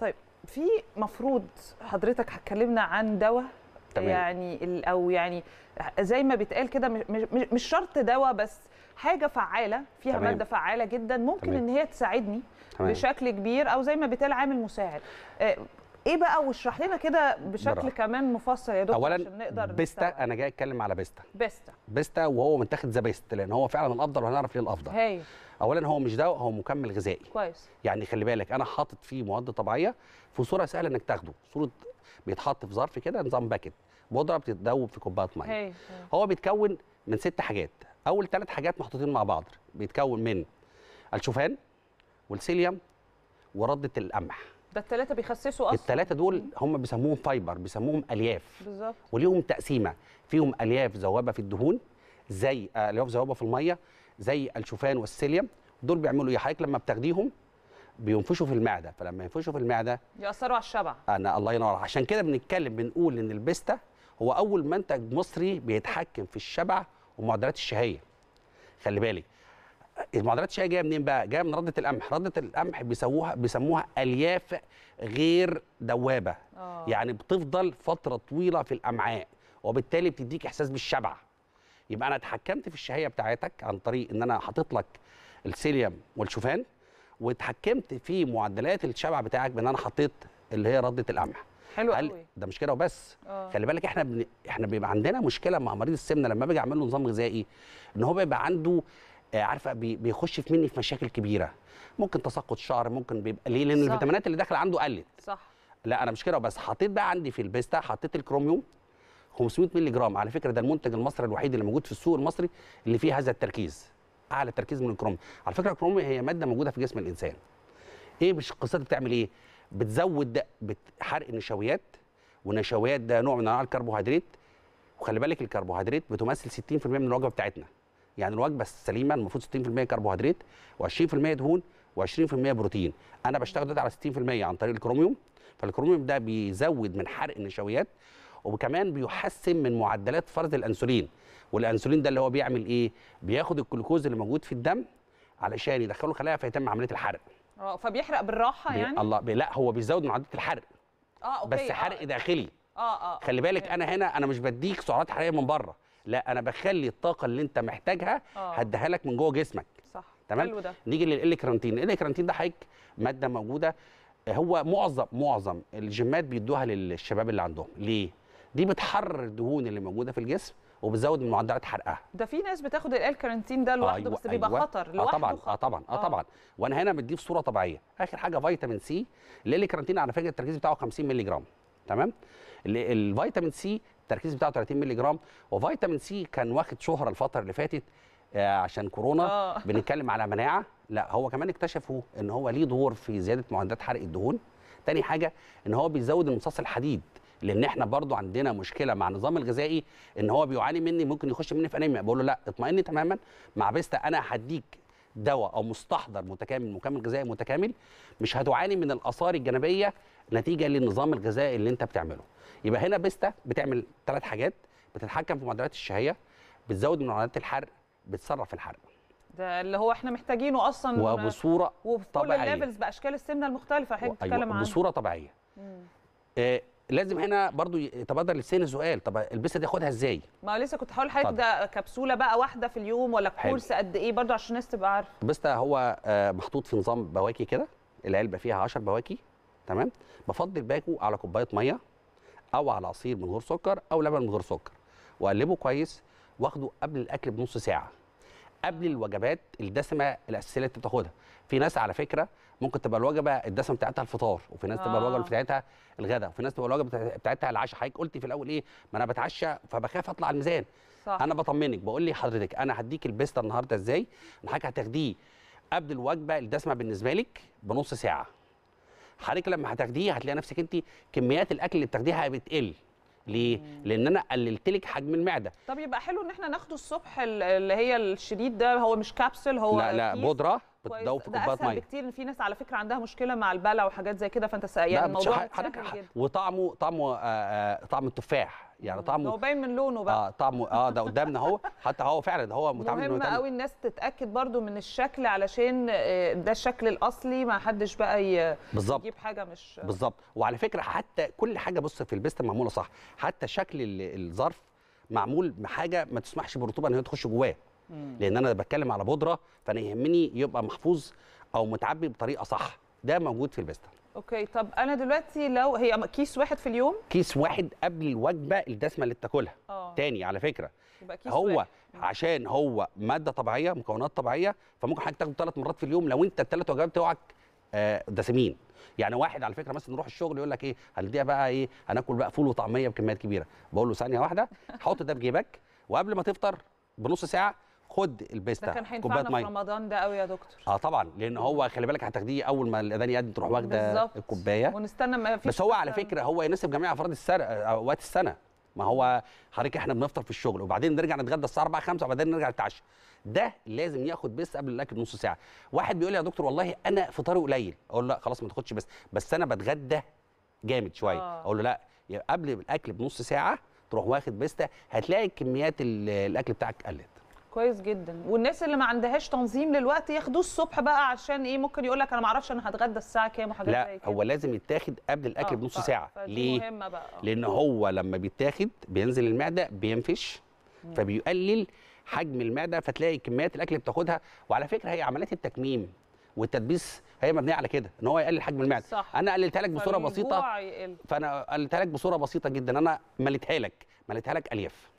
طيب في مفروض حضرتك هتكلمنا عن دواء يعني او يعني زي ما بيتقال كده مش شرط دواء بس حاجه فعاله فيها تمام. ماده فعاله جدا ممكن تمام. ان هي تساعدني تمام. بشكل كبير او زي ما بيتقال عامل مساعد آه، ايه بقى واشرح لنا كده بشكل براحة. كمان مفصل يا دكتور عشان نقدر بيستا انا جاي اتكلم على بيستا بيستا بيستا وهو منتخب ذا بيست لان هو فعلا الافضل وهنعرف ليه الافضل هي. اولا هو مش دواء هو مكمل غذائي كويس يعني خلي بالك انا حاطط فيه مواد طبيعيه في صوره سهله انك تاخده صوره بيتحط في ظرف كده نظام باكت بودره بتتذوب في كوبايه ميه هو بيتكون من ست حاجات اول ثلاث حاجات محطوطين مع بعض بيتكون من الشوفان والسيليوم وردة القمح ده الثلاثه بيخسسوا اصلا الثلاثه دول هم بيسموهم فايبر بيسموهم الياف بالظبط وليهم تقسيمه فيهم الياف ذوبه في الدهون زي آه، الياف ذوبه في الميه زي الشوفان والسيليوم دول بيعملوا ايه حضرتك لما بتاخديهم بينفشوا في المعده فلما ينفشوا في المعده ياثروا على الشبع انا الله ينور عشان كده بنتكلم بنقول ان البيستا هو اول منتج مصري بيتحكم في الشبع ومعدلات الشهيه خلي بالك المعدلات الشائعه جايه منين بقى؟ جايه من رده القمح، رده القمح بيسموها بيسموها الياف غير دوابه. أوه. يعني بتفضل فتره طويله في الامعاء وبالتالي بتديك احساس بالشبع. يبقى انا اتحكمت في الشهيه بتاعتك عن طريق ان انا حاطط لك السيليوم والشوفان واتحكمت في معدلات الشبع بتاعك بان انا حطيت اللي هي رده القمح. حلو قوي ده مش كده وبس أوه. خلي بالك احنا بن... احنا بيبقى عندنا مشكله مع مريض السمنه لما باجي اعمل له نظام غذائي ان هو بيبقى عنده آه، عارفه بيخش في مني في مشاكل كبيره ممكن تساقط شعر ممكن بيبقى ليه لان الفيتامينات اللي داخله عنده قلت صح لا انا مش كده بس حطيت بقى عندي في البيستا حطيت الكروميوم 500 مللي جرام على فكره ده المنتج المصري الوحيد اللي موجود في السوق المصري اللي فيه هذا التركيز اعلى تركيز من الكروميوم على فكره الكروميوم هي ماده موجوده في جسم الانسان ايه مش قصتها بتعمل ايه بتزود حرق النشويات والنشويات ده نوع من انواع الكربوهيدرات وخلي بالك الكربوهيدرات بتمثل 60% من الوجبه بتاعتنا يعني الوجبه السليمه المفروض 60% كربوهيدرات و20% دهون و20% بروتين انا بشتغل ده على 60% عن طريق الكروميوم فالكروميوم ده بيزود من حرق النشويات وكمان بيحسن من معدلات فرز الانسولين والانسولين ده اللي هو بيعمل ايه بياخد الجلوكوز اللي موجود في الدم علشان يدخله الخلايا فيتم عمليه الحرق اه فبيحرق بالراحه يعني بي... الله بي... لا هو بيزود من معدلات الحرق اه اوكي بس حرق آه. داخلي اه اه خلي بالك انا هنا انا مش بديك سعرات حراريه من بره لا انا بخلي الطاقه اللي انت محتاجها آه. هديها لك من جوه جسمك صح تمام حلو ده. نيجي للالكرانتين الالكرانتين ده حضرتك ماده موجوده هو معظم معظم الجيمات بيدوها للشباب اللي عندهم ليه دي بتحرر الدهون اللي موجوده في الجسم وبتزود من معدلات حرقها ده في ناس بتاخد كرانتين ده لوحده أيوة بس بيبقى أيوة. خطر آه، لوحده آه طبعا خطر. اه طبعا اه, آه. طبعا وانا هنا بديه في صوره طبيعيه اخر حاجه فيتامين سي كرانتين على فكره التركيز بتاعه 50 مللي جرام تمام الفيتامين سي التركيز بتاعه 30 مللي جرام وفيتامين سي كان واخد شهره الفتره اللي فاتت آه، عشان كورونا أوه. بنتكلم على مناعه لا هو كمان اكتشفوا ان هو ليه دور في زياده معدلات حرق الدهون تاني حاجه ان هو بيزود امتصاص الحديد لان احنا برضو عندنا مشكله مع النظام الغذائي ان هو بيعاني مني ممكن يخش مني في انيميا بقول له لا اطمئن تماما مع بيستا انا هديك دواء او مستحضر متكامل مكمل غذائي متكامل مش هتعاني من الاثار الجانبيه نتيجه للنظام الغذائي اللي انت بتعمله يبقى هنا بيستا بتعمل ثلاث حاجات بتتحكم في معدلات الشهيه بتزود من معدلات الحرق بتسرع الحرق ده اللي هو احنا محتاجينه اصلا وبصوره وفي طبيعيه وفي كل الليفلز باشكال السمنه المختلفه احنا أيوة، بنتكلم عنها بصوره طبيعيه آه لازم هنا برضو يتبادر للسن سؤال طب البسه دي اخدها ازاي ما لسه كنت هقول لحضرتك ده كبسوله بقى واحده في اليوم ولا كورس قد ايه برضو عشان الناس تبقى عارفه البسه هو آه، محطوط في نظام بواكي كده العلبه فيها 10 بواكي تمام بفضل باكو على كوبايه ميه او على عصير من غير سكر او لبن من غير سكر واقلبه كويس واخده قبل الاكل بنص ساعه قبل الوجبات الدسمه الاساسيه اللي انت بتاخدها في ناس على فكره ممكن تبقى الوجبه الدسم بتاعتها الفطار وفي ناس آه. تبقى الوجبه آه. بتاعتها الغداء وفي ناس تبقى الوجبه بتاعتها العشاء حضرتك قلتي في الاول ايه ما انا بتعشى فبخاف اطلع الميزان صح. انا بطمنك بقول لي حضرتك انا هديك البيستا النهارده ازاي حضرتك هتاخديه قبل الوجبه الدسمه بالنسبه لك بنص ساعه حضرتك لما هتاخديه هتلاقي نفسك انت كميات الاكل اللي بتاخديها بتقل ليه؟ لان انا قللت لك حجم المعده. طب يبقى حلو ان احنا ناخده الصبح اللي هي الشديد ده هو مش كبسول هو لا لا بودره بتدوب في كوبايه ميه كتير في ناس على فكره عندها مشكله مع البلع وحاجات زي كده فانت يعني الموضوع حضرتك وطعمه طعمه آه, آه، طعم التفاح يعني طعمه هو باين من لونه بقى اه طعمه اه ده قدامنا اهو حتى هو فعلا ده هو متعامل مهم قوي الناس تتاكد برضو من الشكل علشان آه، ده الشكل الاصلي ما حدش بقى بالزبط. يجيب حاجه مش بالظبط وعلى فكره حتى كل حاجه بص في البيست معموله صح حتى شكل الظرف معمول بحاجه ما تسمحش بالرطوبه ان هي تخش جواه مم. لان انا بتكلم على بودره فانا يهمني يبقى محفوظ او متعبي بطريقه صح ده موجود في البيستا اوكي طب انا دلوقتي لو هي كيس واحد في اليوم كيس واحد قبل الوجبه الدسمه اللي بتاكلها اه. تاني على فكره يبقى كيس هو واحد. عشان هو ماده طبيعيه مكونات طبيعيه فممكن حضرتك تاخده ثلاث مرات في اليوم لو انت الثلاث وجبات بتوعك آه، دسمين يعني واحد على فكره مثلا نروح الشغل يقول لك ايه هنديها بقى ايه هناكل بقى فول وطعميه بكميات كبيره بقول له ثانيه واحده حط ده في جيبك وقبل ما تفطر بنص ساعه خد البيستا ده كان هينفعنا في رمضان ده قوي يا دكتور اه طبعا لان هو خلي بالك هتاخديه اول ما الاذان يأذن تروح واخده الكوبايه ونستنى ما فيش بس هو على فكره هو يناسب جميع افراد السنه آه، اوقات السنه ما هو حضرتك احنا بنفطر في الشغل وبعدين نرجع نتغدى الساعه 4 5 وبعدين نرجع نتعشى ده لازم ياخد بس قبل الاكل بنص ساعه واحد بيقول لي يا دكتور والله انا فطاري قليل اقول له لا خلاص ما تاخدش بس بس انا بتغدى جامد شويه آه. اقول له لا قبل الاكل بنص ساعه تروح واخد بيستا هتلاقي كميات الاكل بتاعك قلت كويس جدا والناس اللي ما عندهاش تنظيم للوقت ياخدوه الصبح بقى عشان ايه ممكن يقول لك انا ما اعرفش انا هتغدى الساعه كام وحاجات لا زي كده. هو لازم يتاخد قبل الاكل آه، بنص ساعه ليه مهمة بقى. لان هو لما بيتاخد بينزل المعده بينفش فبيقلل حجم المعده فتلاقي كميات الاكل اللي بتاخدها وعلى فكره هي عمليات التكميم والتدبيس هي مبنيه على كده ان هو يقلل حجم المعده صح. انا قللتها لك بصوره بسيطه فانا قللتها لك بصوره بسيطه جدا انا مليتها لك مليتها لك الياف